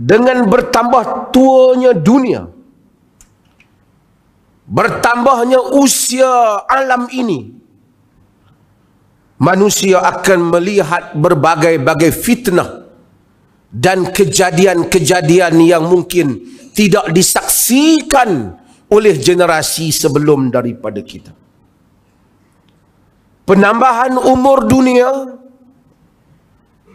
dengan bertambah tuanya dunia bertambahnya usia alam ini manusia akan melihat berbagai-bagai fitnah dan kejadian-kejadian yang mungkin tidak disaksikan oleh generasi sebelum daripada kita penambahan umur dunia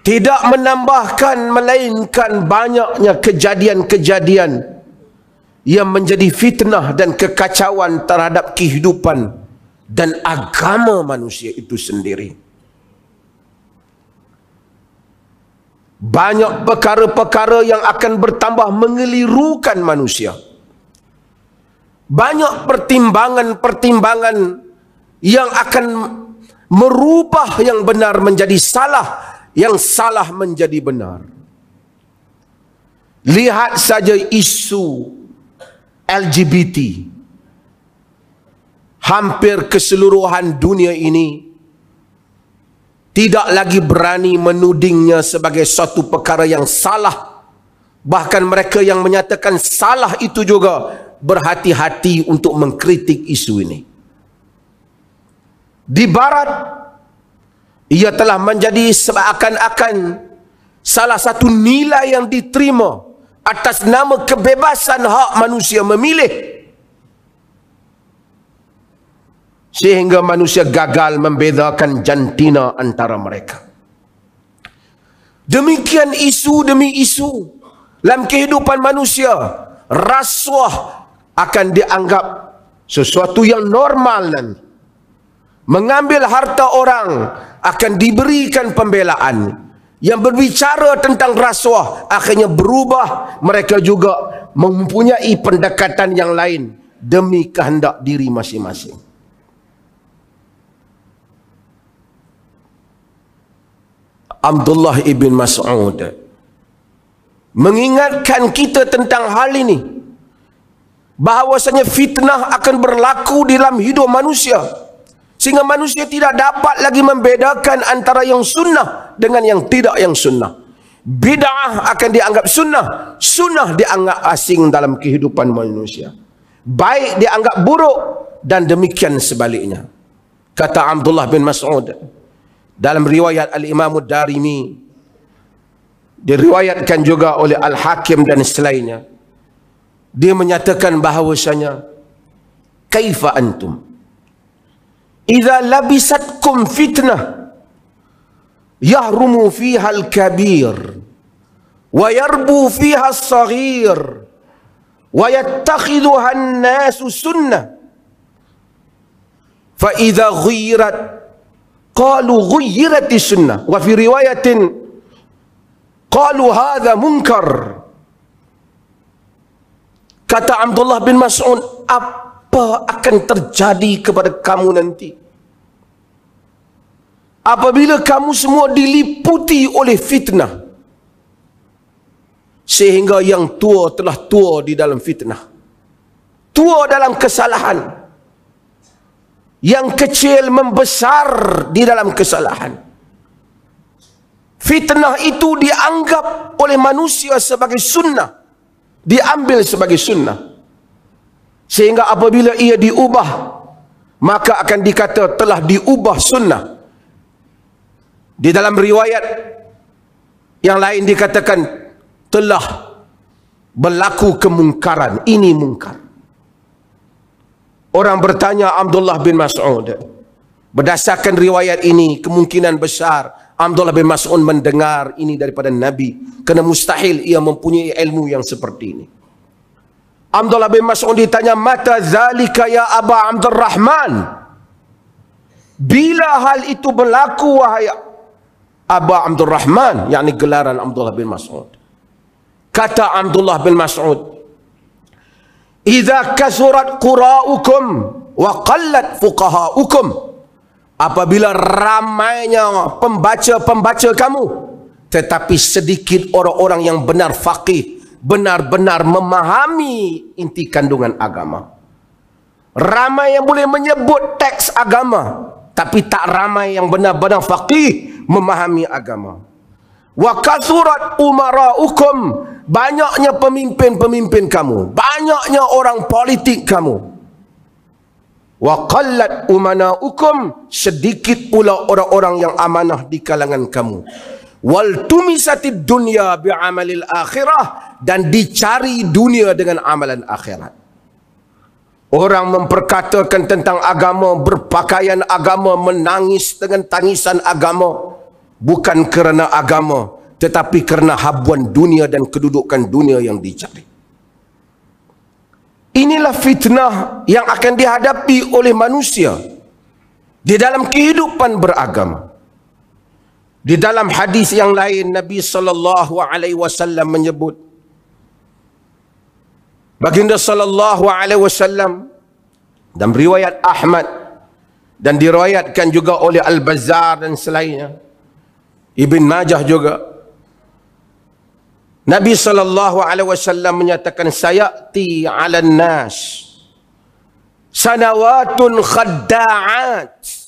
tidak menambahkan melainkan banyaknya kejadian-kejadian yang menjadi fitnah dan kekacauan terhadap kehidupan dan agama manusia itu sendiri. Banyak perkara-perkara yang akan bertambah mengelirukan manusia. Banyak pertimbangan-pertimbangan yang akan merubah yang benar menjadi salah yang salah menjadi benar. Lihat saja isu LGBT. Hampir keseluruhan dunia ini tidak lagi berani menudingnya sebagai satu perkara yang salah. Bahkan mereka yang menyatakan salah itu juga berhati-hati untuk mengkritik isu ini. Di barat ia telah menjadi seakan-akan salah satu nilai yang diterima atas nama kebebasan hak manusia memilih sehingga manusia gagal membedakan jantina antara mereka demikian isu demi isu dalam kehidupan manusia rasuah akan dianggap sesuatu yang normal dan mengambil harta orang akan diberikan pembelaan yang berbicara tentang rasuah akhirnya berubah mereka juga mempunyai pendekatan yang lain demi kehendak diri masing-masing Abdullah ibn Mas'ud mengingatkan kita tentang hal ini bahwasanya fitnah akan berlaku dalam hidup manusia sehingga manusia tidak dapat lagi membedakan antara yang sunnah dengan yang tidak yang sunnah. Bid'ah akan dianggap sunnah, sunnah dianggap asing dalam kehidupan manusia. Baik dianggap buruk dan demikian sebaliknya. Kata Abdullah bin Mas'ud dalam riwayat Al-Imam darimi diriwayatkan juga oleh Al-Hakim dan selainnya. Dia menyatakan bahawasanya kaifa antum إذا لبستكم فتنة يهرم فيها الكبير ويربو فيها الصغير ويتخذها الناس سنة فإذا غيرت قالوا غيرت السنة وفي رواية قالوا هذا منكر عبد الله بن مسعود apa akan terjadi kepada kamu nanti apabila kamu semua diliputi oleh fitnah sehingga yang tua telah tua di dalam fitnah tua dalam kesalahan yang kecil membesar di dalam kesalahan fitnah itu dianggap oleh manusia sebagai sunnah diambil sebagai sunnah sehingga apabila ia diubah maka akan dikata telah diubah sunnah di dalam riwayat yang lain dikatakan telah berlaku kemungkaran ini mungkar orang bertanya Abdullah bin Mas'ud berdasarkan riwayat ini kemungkinan besar Abdullah bin Mas'ud mendengar ini daripada Nabi Kena mustahil ia mempunyai ilmu yang seperti ini Abdullah bin Mas'ud ditanya, Mata zalika ya Aba Abdul Rahman? Bila hal itu berlaku, wahai Aba Abdul Rahman? Yang ini gelaran Abdullah bin Mas'ud. Kata Abdullah bin Mas'ud, Iza kasurat qura'ukum wa qallat fuqaha'ukum. Apabila ramainya pembaca-pembaca kamu, tetapi sedikit orang-orang yang benar faqih benar-benar memahami inti kandungan agama. Ramai yang boleh menyebut teks agama, tapi tak ramai yang benar-benar faqih memahami agama. Wa kasurat ukum banyaknya pemimpin-pemimpin kamu, banyaknya orang politik kamu. Wa qallat ukum sedikit pula orang-orang yang amanah di kalangan kamu wal tumisati dunya bi amalil akhirah dan dicari dunia dengan amalan akhirat orang memperkatakan tentang agama berpakaian agama menangis dengan tangisan agama bukan kerana agama tetapi kerana habuan dunia dan kedudukan dunia yang dicari inilah fitnah yang akan dihadapi oleh manusia di dalam kehidupan beragama di dalam hadis yang lain Nabi sallallahu alaihi wasallam menyebut Baginda sallallahu alaihi wasallam dan riwayat Ahmad dan diriwayatkan juga oleh Al-Bazzar dan selainnya Ibn Majah juga Nabi sallallahu alaihi wasallam menyatakan saya 'alan nas sanawatun khadda'at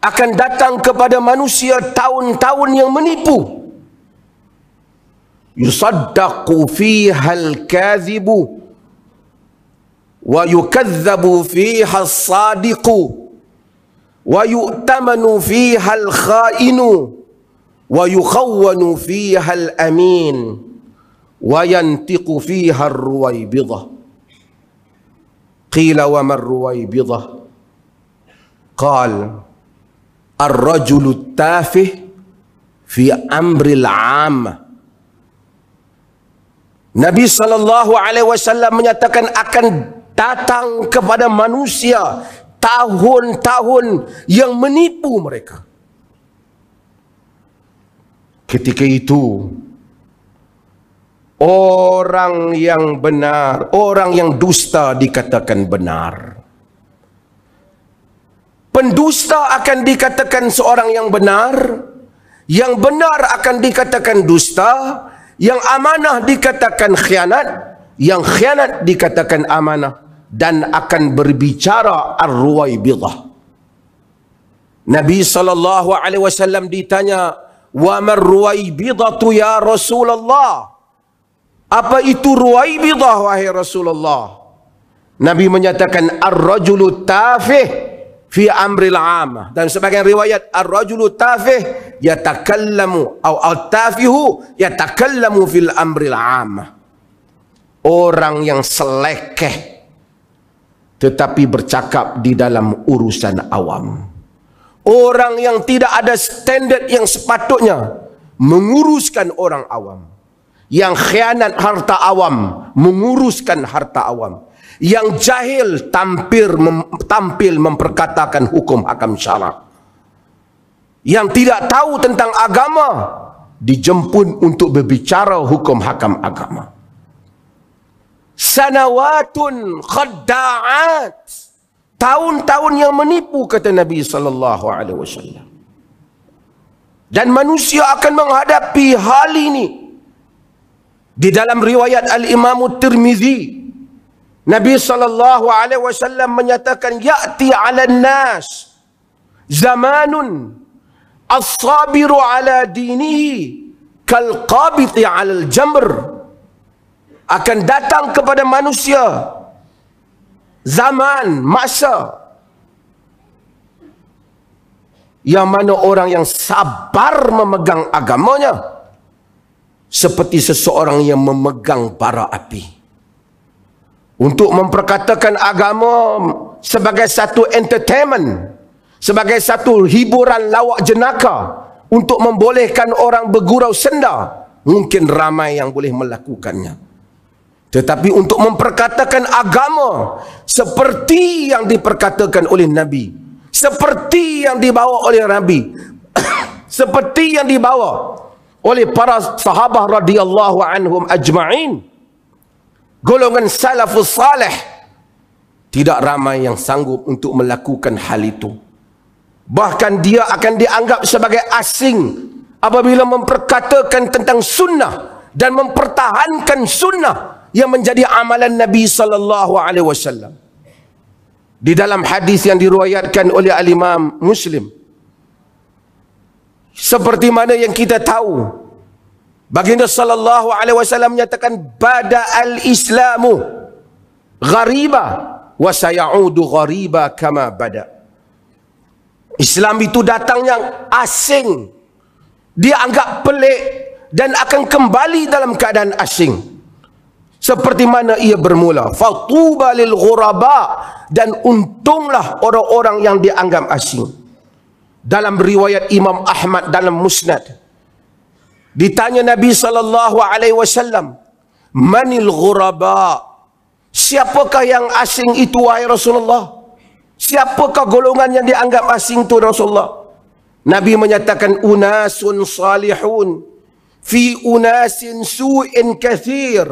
akan datang kepada manusia tahun-tahun yang menipu yusaddaqu fiha al-kadhibu wa yukadzabu fiha as-sadiqu wa yu'tamanu fiha al-kha'inu wa yukhawwanu fiha al-amin wa yantiqu fiha ar-ruwaybidah qila wa man ruwaybidah qala ar-rajulu tafih fi amril am Nabi sallallahu alaihi wasallam menyatakan akan datang kepada manusia tahun-tahun yang menipu mereka Ketika itu orang yang benar orang yang dusta dikatakan benar pendusta akan dikatakan seorang yang benar yang benar akan dikatakan dusta yang amanah dikatakan khianat yang khianat dikatakan amanah dan akan berbicara ar-ruwaibidah Nabi sallallahu alaihi wasallam ditanya wa mar tu ya Rasulullah apa itu ruwaibidah wahai Rasulullah Nabi menyatakan ar-rajulu tafih fi amril amah dan sebagian riwayat ar-rajulu tafih yatakallamu au al-tafihu yatakallamu fil amril amah orang yang selekeh tetapi bercakap di dalam urusan awam orang yang tidak ada standard yang sepatutnya menguruskan orang awam yang khianat harta awam menguruskan harta awam yang jahil tampil mem, tampil memperkatakan hukum hakam syara, yang tidak tahu tentang agama dijemput untuk berbicara hukum hakam agama sanawatun khadda'at tahun-tahun yang menipu kata Nabi sallallahu alaihi wasallam dan manusia akan menghadapi hal ini di dalam riwayat al-Imam tirmizi Nabi sallallahu alaihi wasallam menyatakan ya'ti 'alan nas zamanun as-sabiru 'ala dinihi kalqabiti 'ala al-jamr akan datang kepada manusia zaman masa yang mana orang yang sabar memegang agamanya seperti seseorang yang memegang bara api untuk memperkatakan agama sebagai satu entertainment, sebagai satu hiburan lawak jenaka untuk membolehkan orang bergurau senda, mungkin ramai yang boleh melakukannya. Tetapi untuk memperkatakan agama seperti yang diperkatakan oleh Nabi, seperti yang dibawa oleh Nabi, seperti yang dibawa oleh para sahabah radhiyallahu anhum ajma'in, golongan salafus salih tidak ramai yang sanggup untuk melakukan hal itu bahkan dia akan dianggap sebagai asing apabila memperkatakan tentang sunnah dan mempertahankan sunnah yang menjadi amalan Nabi sallallahu alaihi wasallam di dalam hadis yang diriwayatkan oleh al-Imam Muslim seperti mana yang kita tahu Baginda sallallahu alaihi wasallam menyatakan bada al-islamu ghariba wa sayaudu ghariba kama bada. Islam itu datang yang asing. Dia anggap pelik dan akan kembali dalam keadaan asing. Seperti mana ia bermula. Fatuba lil ghuraba dan untunglah orang-orang yang dianggap asing. Dalam riwayat Imam Ahmad dalam Musnad Ditanya Nabi sallallahu alaihi wasallam, "Manil ghuraba?" Siapakah yang asing itu wahai Rasulullah? Siapakah golongan yang dianggap asing itu Rasulullah? Nabi menyatakan unasun salihun fi unasin su'in kathir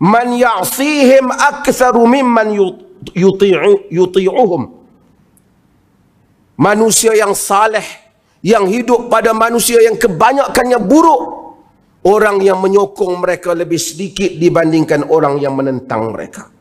man ya'sihim aktsaru mimman yuti'uhum. Yuti manusia yang saleh yang hidup pada manusia yang kebanyakannya buruk orang yang menyokong mereka lebih sedikit dibandingkan orang yang menentang mereka